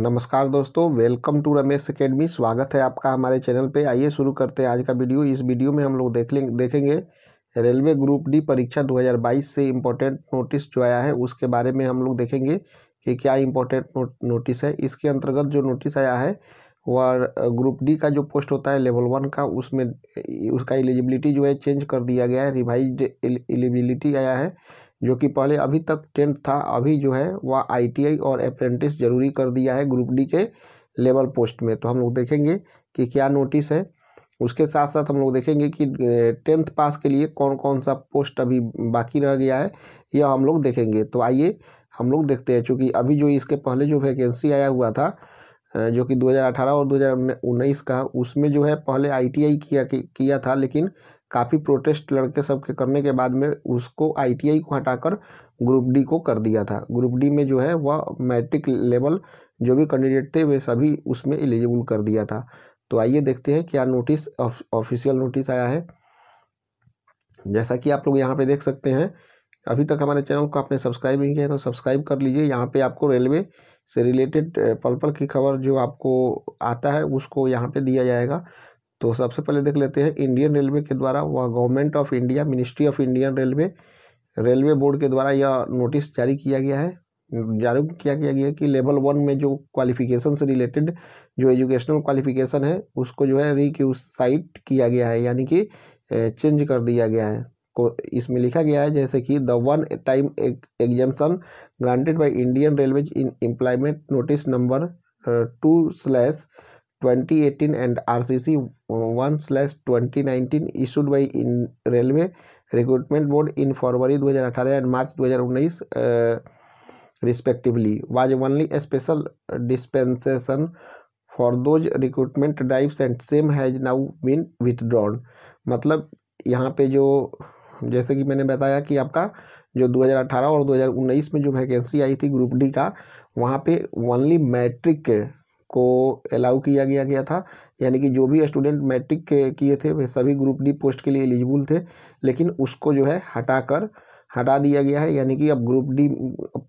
नमस्कार दोस्तों welcome to Ramesh academy स्वागत है आपका हमारे चैनल पे आइए शुरू करते हैं आज का वीडियो इस वीडियो में हम लोग देख लें देखेंगे रेलवे ग्रुप डी परीक्षा 2022 से इम्पोर्टेंट नोटिस जो आया है उसके बारे में हम लोग देखेंगे कि क्या इम्पोर्टेंट नोटिस है इसके अंतर्गत जो नोटिस आया है वह ग्रुप डी का जो पोस्ट होता है लेवल वन का उसमें उसका एलिजिबिलिटी जो है चेंज कर दिया गया है रिवाइज एलिजिबिलिटी आया है जो कि पहले अभी तक टेंथ था अभी जो है वह आईटीआई और अप्रेंटिस जरूरी कर दिया है ग्रुप डी के लेवल पोस्ट में तो हम लोग देखेंगे कि क्या नोटिस है उसके साथ साथ हम लोग देखेंगे कि टेंथ पास के लिए कौन कौन सा पोस्ट अभी बाकी रह गया है यह हम लोग देखेंगे तो आइए हम लोग देखते हैं चूँकि अभी जो इसके पहले जो वैकेंसी आया हुआ था जो कि 2018 और 2019 का उसमें जो है पहले आईटीआई किया किया था लेकिन काफ़ी प्रोटेस्ट लड़के सब के करने के बाद में उसको आईटीआई को हटाकर ग्रुप डी को कर दिया था ग्रुप डी में जो है वह मैट्रिक लेवल जो भी कैंडिडेट थे वे सभी उसमें एलिजिबल कर दिया था तो आइए देखते हैं क्या नोटिस ऑफिशियल नोटिस आया है जैसा कि आप लोग यहाँ पर देख सकते हैं अभी तक हमारे चैनल को आपने सब्सक्राइब नहीं किया है तो सब्सक्राइब कर लीजिए यहाँ पे आपको रेलवे से रिलेटेड पल पल की खबर जो आपको आता है उसको यहाँ पे दिया जाएगा तो सबसे पहले देख लेते हैं इंडियन रेलवे के द्वारा वह government of India ministry of Indian railway railway board के द्वारा यह नोटिस जारी किया गया है जारी किया गया है कि लेवल वन में जो क्वालिफिकेशन से रिलेटेड जो एजुकेशनल क्वालिफिकेशन है उसको जो है रिक्यूसाइट किया गया है यानी कि चेंज कर दिया गया है को इसमें लिखा गया है जैसे कि the one time examination granted by Indian railway in employment notice number two slash 2018 and RCC 1 slash twenty nineteen issued by in railway recruitment board in February 2018 and March 2019 respectively was a special dispensation for those recruitment drives and same has now been withdrawn मतलब यहाँ पे जो जैसे कि मैंने बताया कि आपका जो 2018 और 2019 में जो वैकेंसी आई थी ग्रुप डी का वहाँ पे ओनली मैट्रिक को अलाउ किया गया गया था यानी कि जो भी स्टूडेंट मैट्रिक के किए थे वे सभी ग्रुप डी पोस्ट के लिए एलिजिबल थे लेकिन उसको जो है हटाकर हटा दिया गया है यानी कि अब ग्रुप डी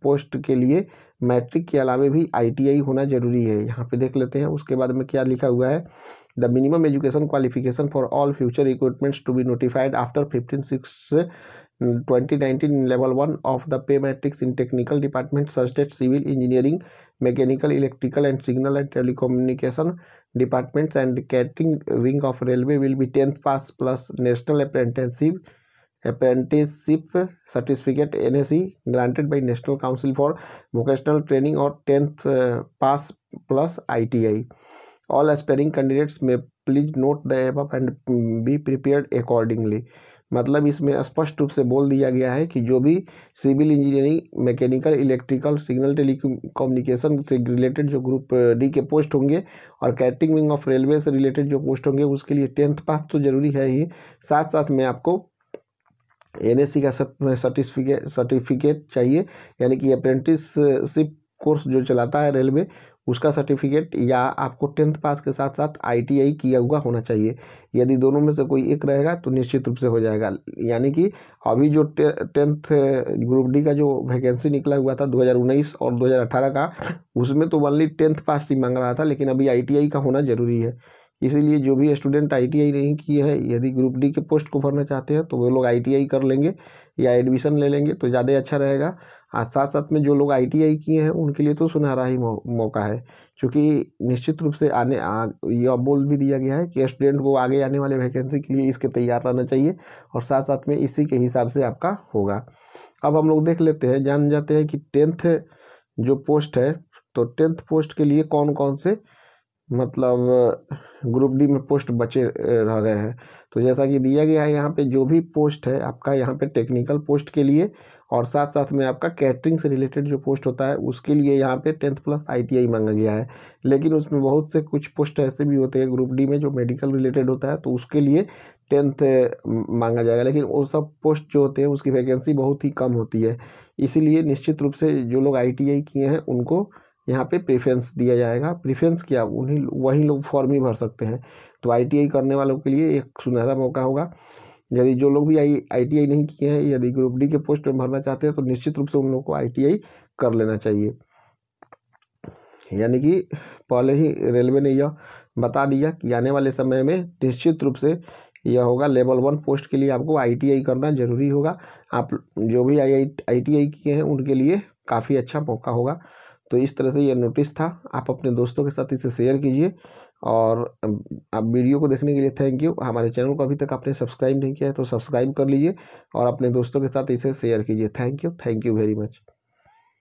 पोस्ट के लिए मैट्रिक के अलावे भी आईटीआई होना जरूरी है यहाँ पे देख लेते हैं उसके बाद में क्या लिखा हुआ है the minimum education qualification for all future recruitments to be notified after fifteen six twenty nineteen level one of the pay matrix in technical department सस्टेट civil engineering mechanical electrical and signal and telecommunication departments and catering wing of railway will be 10th pass plus national apprenticeship apprenticeship certificate NSE granted by National Council for Vocational Training or 10th uh, pass plus ITI. All aspiring candidates may please note the above and be prepared accordingly. मतलब इसमें स्पष्ट रूप से बोल दिया गया है कि जो भी civil engineering mechanical electrical signal telecommunication से रिलेटेड जो ग्रुप डी के पोस्ट होंगे और कैटरिंग विंग ऑफ रेलवे से रिलेटेड जो पोस्ट होंगे उसके लिए टेंथ पास तो ज़रूरी है ही साथ साथ में आपको एन का सर्टिफिकेट सर्टिफिकेट चाहिए यानी कि अप्रेंटिसशिप कोर्स जो चलाता है रेलवे उसका सर्टिफिकेट या आपको टेंथ पास के साथ साथ आईटीआई किया हुआ होना चाहिए यदि दोनों में से कोई एक रहेगा तो निश्चित रूप से हो जाएगा यानी कि अभी जो टे, टेंथ ग्रुप डी का जो वैकेंसी निकला हुआ था 2019 और 2018 का उसमें तो वनली टेंथ पास ही मांग रहा था लेकिन अभी आईटीआई का होना ज़रूरी है इसीलिए जो भी स्टूडेंट आई नहीं किए हैं यदि ग्रुप डी के पोस्ट को भरना चाहते हैं तो वो लोग आई कर लेंगे या एडमिशन ले लेंगे तो ज़्यादा अच्छा रहेगा हाँ साथ साथ में जो लोग आईटीआई किए हैं उनके लिए तो सुनहरा ही मौ, मौका है क्योंकि निश्चित रूप से आने यह बोल भी दिया गया है कि स्टूडेंट को आगे आने वाले वैकेंसी के लिए इसके तैयार रहना चाहिए और साथ साथ में इसी के हिसाब से आपका होगा अब हम लोग देख लेते हैं जान जाते हैं कि टेंथ जो पोस्ट है तो टेंथ पोस्ट के लिए कौन कौन से मतलब ग्रुप डी में पोस्ट बचे रह गए हैं तो जैसा कि दिया गया है यहाँ पे जो भी पोस्ट है आपका यहाँ पे टेक्निकल पोस्ट के लिए और साथ साथ में आपका कैटरिंग से रिलेटेड जो पोस्ट होता है उसके लिए यहाँ पे टेंथ प्लस आईटीआई मांगा गया है लेकिन उसमें बहुत से कुछ पोस्ट ऐसे भी होते हैं ग्रुप डी में जो मेडिकल रिलेटेड होता है तो उसके लिए टेंथ मांगा जाएगा लेकिन वो सब पोस्ट जो होते हैं उसकी वैकेंसी बहुत ही कम होती है इसीलिए निश्चित रूप से जो लोग आई किए हैं उनको यहाँ पे प्रेफरेंस दिया जाएगा प्रेफरेंस क्या उन्हीं वही लोग फॉर्म ही भर सकते हैं तो आईटीआई करने वालों के लिए एक सुनहरा मौका होगा यदि जो लोग भी आई आईटीआई नहीं किए हैं यदि ग्रुप डी के पोस्ट में भरना चाहते हैं तो निश्चित रूप से उन लोगों को आईटीआई कर लेना चाहिए यानी कि पहले ही रेलवे ने यह बता दिया कि आने वाले समय में निश्चित रूप से यह होगा लेवल वन पोस्ट के लिए आपको आईटीआई करना जरूरी होगा आप जो भी आई आई आईटीआई किए हैं उनके लिए काफ़ी अच्छा मौका होगा तो इस तरह से यह नोटिस था आप अपने दोस्तों के साथ इसे शेयर कीजिए और आप वीडियो को देखने के लिए थैंक यू हमारे चैनल को अभी तक आपने सब्सक्राइब नहीं किया है तो सब्सक्राइब कर लीजिए और अपने दोस्तों के साथ इसे शेयर कीजिए thank you thank you very much